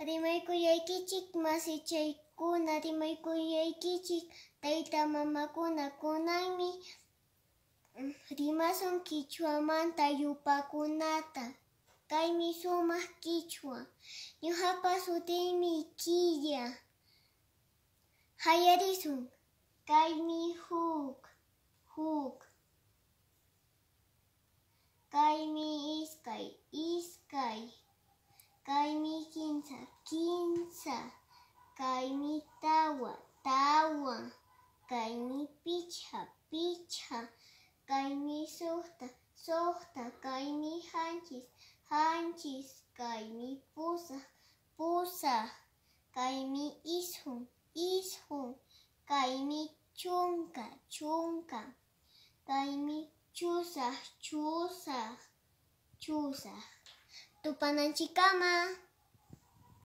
Harimaiku yai kicik masi caiku Harimaiku yai kicik Taita mama ku nakunai mi Rimasun kichwa manta yupa kunata Kai mi sumah kichwa Nyuhapa sutemi kiya Hayarisun Kai mi quinza, quinza, mi tawa, mi picha, kainisukta, sukta, kainihanchis, hanchis, mi pusa, mi ishun, kainichunka, chunka, kainichusa, chusa, chusa. Tupananchikama.